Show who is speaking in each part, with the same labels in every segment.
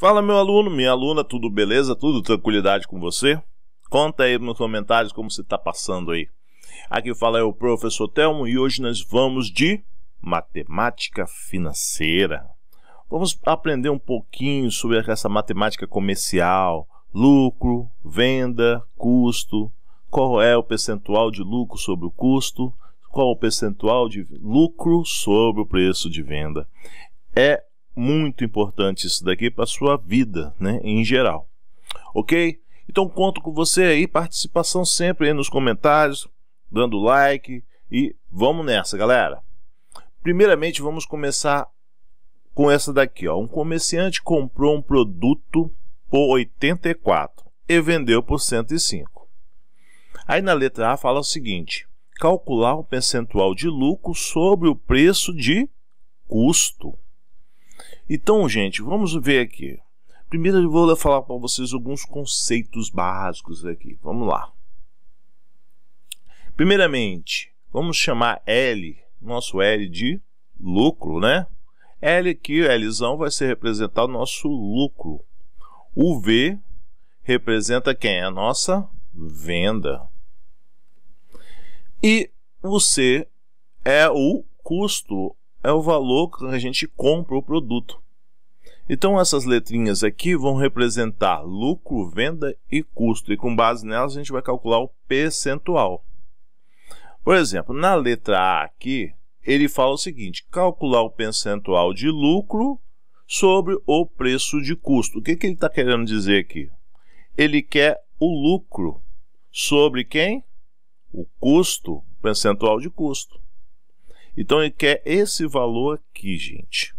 Speaker 1: Fala, meu aluno, minha aluna, tudo beleza? Tudo tranquilidade com você? Conta aí nos comentários como você está passando aí. Aqui fala é o professor Telmo e hoje nós vamos de matemática financeira. Vamos aprender um pouquinho sobre essa matemática comercial, lucro, venda, custo, qual é o percentual de lucro sobre o custo, qual o percentual de lucro sobre o preço de venda. É muito importante isso daqui para a sua vida, né, em geral. OK? Então conto com você aí, participação sempre aí nos comentários, dando like e vamos nessa, galera. Primeiramente, vamos começar com essa daqui, ó. Um comerciante comprou um produto por 84 e vendeu por 105. Aí na letra A fala o seguinte: calcular o percentual de lucro sobre o preço de custo. Então, gente, vamos ver aqui. Primeiro eu vou falar para vocês alguns conceitos básicos aqui. Vamos lá. Primeiramente, vamos chamar L, nosso L de lucro, né? L aqui, Lzão, vai ser representar o nosso lucro. O V representa quem? A nossa venda. E o C é o custo é o valor que a gente compra o produto. Então essas letrinhas aqui vão representar lucro, venda e custo, e com base nelas a gente vai calcular o percentual. Por exemplo, na letra A aqui, ele fala o seguinte: calcular o percentual de lucro sobre o preço de custo. O que, que ele está querendo dizer aqui? Ele quer o lucro sobre quem? O custo, percentual de custo. Então ele quer esse valor aqui, gente.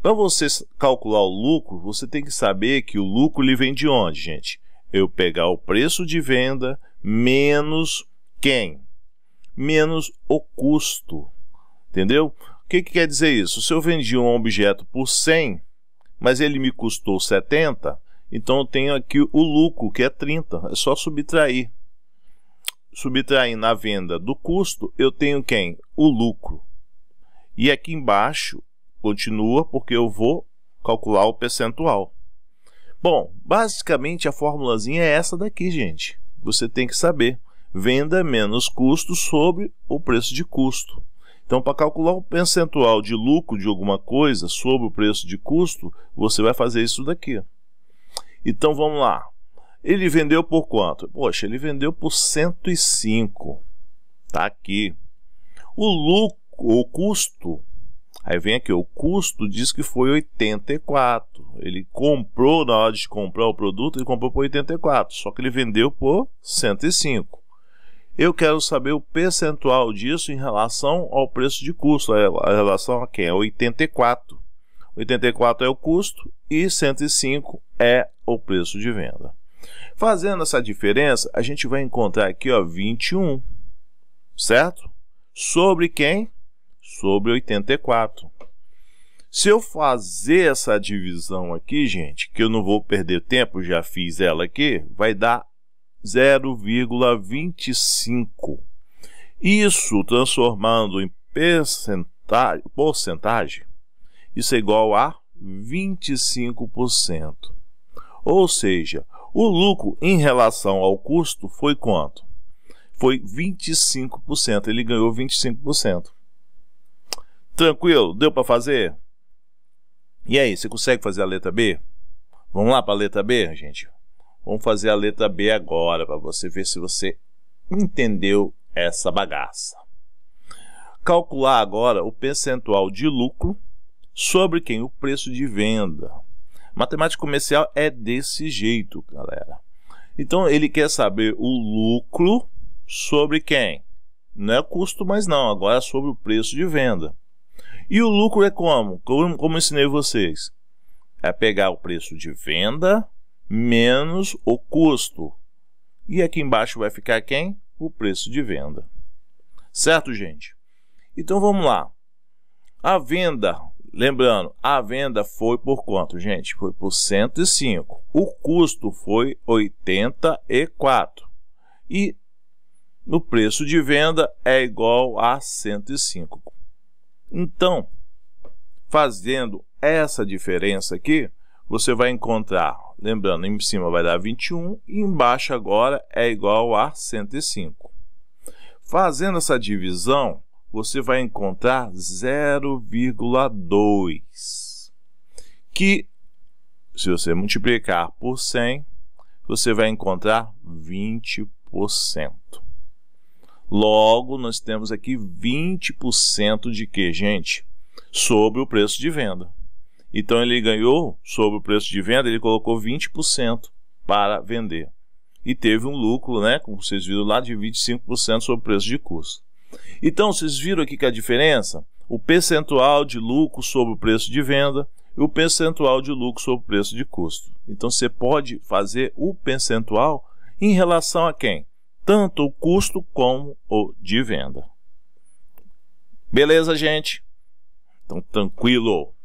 Speaker 1: Para você calcular o lucro, você tem que saber que o lucro ele vem de onde, gente? Eu pegar o preço de venda menos quem? Menos o custo. Entendeu? O que, que quer dizer isso? Se eu vendi um objeto por 100, mas ele me custou 70, então eu tenho aqui o lucro, que é 30. É só subtrair subtraindo a venda do custo, eu tenho quem? O lucro. E aqui embaixo continua porque eu vou calcular o percentual. Bom, basicamente a formulazinha é essa daqui, gente. Você tem que saber venda menos custo sobre o preço de custo. Então, para calcular o percentual de lucro de alguma coisa sobre o preço de custo, você vai fazer isso daqui. Então, vamos lá. Ele vendeu por quanto? Poxa, ele vendeu por 105. Tá aqui. O lucro, o custo, aí vem aqui, o custo diz que foi 84. Ele comprou na hora de comprar o produto, ele comprou por 84, só que ele vendeu por 105. Eu quero saber o percentual disso em relação ao preço de custo, a relação a quem? É 84. 84 é o custo e 105 é o preço de venda. Fazendo essa diferença, a gente vai encontrar aqui ó, 21, certo? Sobre quem? Sobre 84. Se eu fazer essa divisão aqui, gente, que eu não vou perder tempo, já fiz ela aqui, vai dar 0,25. Isso transformando em percentagem, porcentagem, isso é igual a 25%. Ou seja, o lucro em relação ao custo foi quanto? Foi 25%. Ele ganhou 25%. Tranquilo? Deu para fazer? E aí, você consegue fazer a letra B? Vamos lá para a letra B, gente? Vamos fazer a letra B agora, para você ver se você entendeu essa bagaça. Calcular agora o percentual de lucro sobre quem? O preço de venda. Matemática comercial é desse jeito, galera. Então ele quer saber o lucro sobre quem? Não é custo mais não, agora é sobre o preço de venda. E o lucro é como? Como, como ensinei vocês. É pegar o preço de venda menos o custo. E aqui embaixo vai ficar quem? O preço de venda. Certo, gente? Então vamos lá. A venda Lembrando, a venda foi por quanto, gente? Foi por 105. O custo foi 84. E no preço de venda é igual a 105. Então, fazendo essa diferença aqui, você vai encontrar, lembrando, em cima vai dar 21 e embaixo agora é igual a 105. Fazendo essa divisão, você vai encontrar 0,2, que se você multiplicar por 100, você vai encontrar 20%. Logo, nós temos aqui 20% de que, gente? Sobre o preço de venda. Então, ele ganhou sobre o preço de venda, ele colocou 20% para vender. E teve um lucro, né, como vocês viram lá, de 25% sobre o preço de custo. Então, vocês viram aqui que a diferença? O percentual de lucro sobre o preço de venda e o percentual de lucro sobre o preço de custo. Então, você pode fazer o percentual em relação a quem? Tanto o custo como o de venda. Beleza, gente? Então, tranquilo.